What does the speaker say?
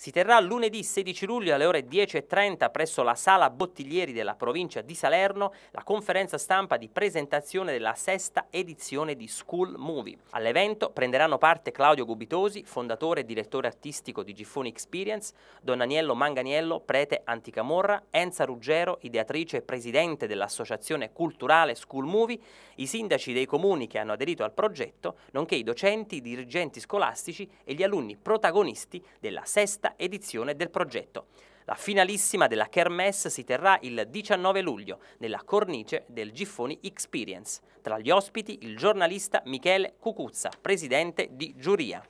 si terrà lunedì 16 luglio alle ore 10.30 presso la Sala Bottiglieri della provincia di Salerno la conferenza stampa di presentazione della sesta edizione di School Movie. All'evento prenderanno parte Claudio Gubitosi, fondatore e direttore artistico di Giffoni Experience, Don Donnaniello Manganiello, prete anticamorra, Enza Ruggero, ideatrice e presidente dell'associazione culturale School Movie, i sindaci dei comuni che hanno aderito al progetto, nonché i docenti, i dirigenti scolastici e gli alunni protagonisti della sesta quarta edizione del progetto. La finalissima della Kermesse si terrà il 19 luglio nella cornice del Giffoni Experience. Tra gli ospiti il giornalista Michele Cucuzza, presidente di giuria.